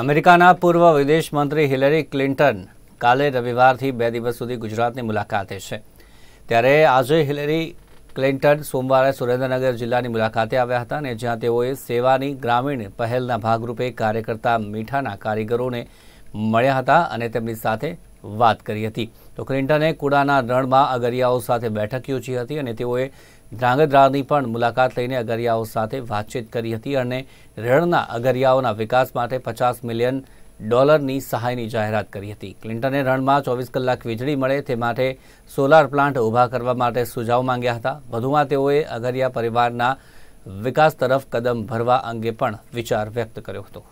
અમેરિકાના પૂર્વ વિદેશ મંત્રી હિલેરી ક્લિન્ટન કાલે રવિવારથી બે દિવસ સુધી ગુજરાતની મુલાકાતે છે ત્યારે આજે હિલેરી ક્લિન્ટન સોમવારે સુરેન્દ્રનગર જિલ્લાની મુલાકાતે આવ્યા હતા અને જ્યાં તેઓએ સેવાની ગ્રામીણ પહેલના ભાગરૂપે કાર્ય કરતા મીઠાના કારીગરોને મળ્યા હતા અને તેમની સાથે વાત કરી હતી તો ક્લિન્ટને કુડાના રણમાં અગરિયાઓ સાથે બેઠક યોજી હતી અને તેઓએ ધ્રાંગધ્રાની પણ મુલાકાત લઈને અગરિયાઓ સાથે વાતચીત કરી હતી અને રણના અગરિયાઓના વિકાસ માટે પચાસ મિલિયન ડોલરની સહાયની જાહેરાત કરી હતી ક્લિન્ટને રણમાં ચોવીસ કલાક વીજળી મળે તે માટે સોલાર પ્લાન્ટ ઊભા કરવા માટે સુઝાવ માંગ્યા હતા વધુમાં તેઓએ અગરિયા પરિવારના વિકાસ તરફ કદમ ભરવા અંગે પણ વિચાર વ્યક્ત કર્યો હતો